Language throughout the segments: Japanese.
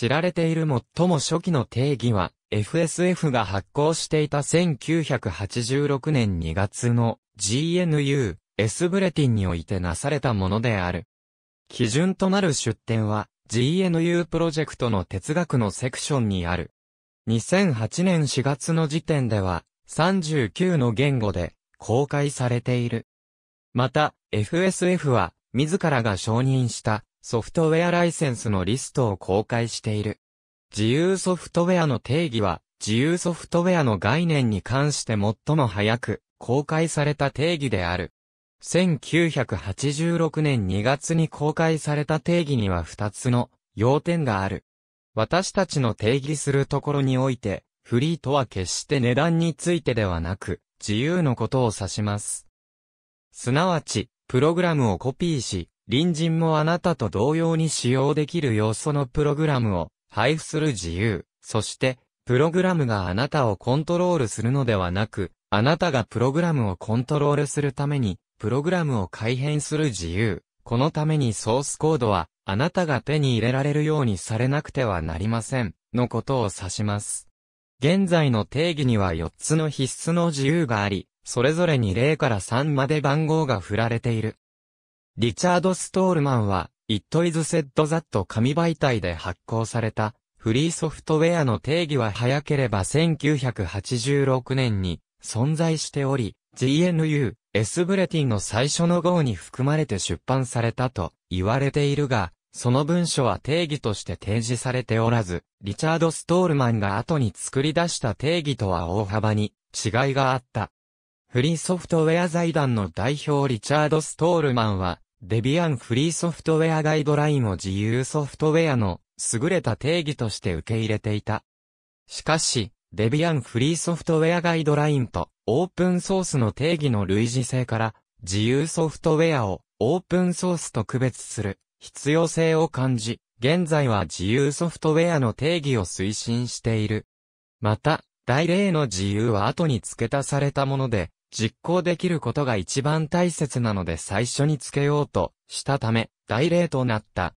知られている最も初期の定義は、FSF が発行していた1986年2月の GNU、S ブレティンにおいてなされたものである。基準となる出典は、GNU プロジェクトの哲学のセクションにある。2008年4月の時点では、39の言語で公開されている。また、FSF は、自らが承認したソフトウェアライセンスのリストを公開している。自由ソフトウェアの定義は、自由ソフトウェアの概念に関して最も早く公開された定義である。1986年2月に公開された定義には2つの要点がある。私たちの定義するところにおいて、フリーとは決して値段についてではなく、自由のことを指します。すなわち、プログラムをコピーし、隣人もあなたと同様に使用できる要素のプログラムを配布する自由、そして、プログラムがあなたをコントロールするのではなく、あなたがプログラムをコントロールするために、プログラムを改変する自由。このためにソースコードは、あなたが手に入れられるようにされなくてはなりません、のことを指します。現在の定義には4つの必須の自由があり、それぞれに0から3まで番号が振られている。リチャード・ストールマンは、It is said that 紙媒体で発行された、フリーソフトウェアの定義は早ければ1986年に存在しており、GNU、S ブレティンの最初の号に含まれて出版されたと言われているが、その文書は定義として提示されておらず、リチャード・ストールマンが後に作り出した定義とは大幅に違いがあった。フリーソフトウェア財団の代表リチャード・ストールマンは、デビアンフリーソフトウェアガイドラインを自由ソフトウェアの優れた定義として受け入れていた。しかし、デビアンフリーソフトウェアガイドラインとオープンソースの定義の類似性から自由ソフトウェアをオープンソースと区別する必要性を感じ、現在は自由ソフトウェアの定義を推進している。また、大例の自由は後に付け足されたもので、実行できることが一番大切なので最初につけようとしたため、大例となった。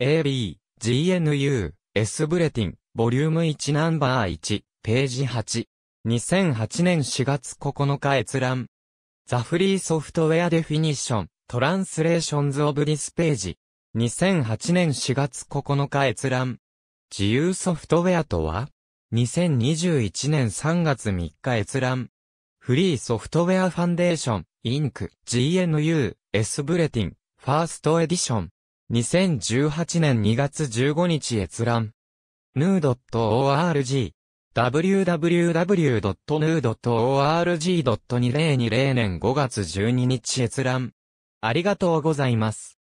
AB、GNU、S ブレティン、ボリューム1ナンバー1、ページ8。2008年4月9日閲覧。ザフリーソフトウェアデフィニッション、トランスレーションズオブディスページ。2008年4月9日閲覧。自由ソフトウェアとは ?2021 年3月3日閲覧。フリーソフトウェアファンデーション、インク、GNU、S ブレティン、ファーストエディション。2018年2月15日閲覧。nu.org www.nu.org.2020 年5月12日閲覧。ありがとうございます。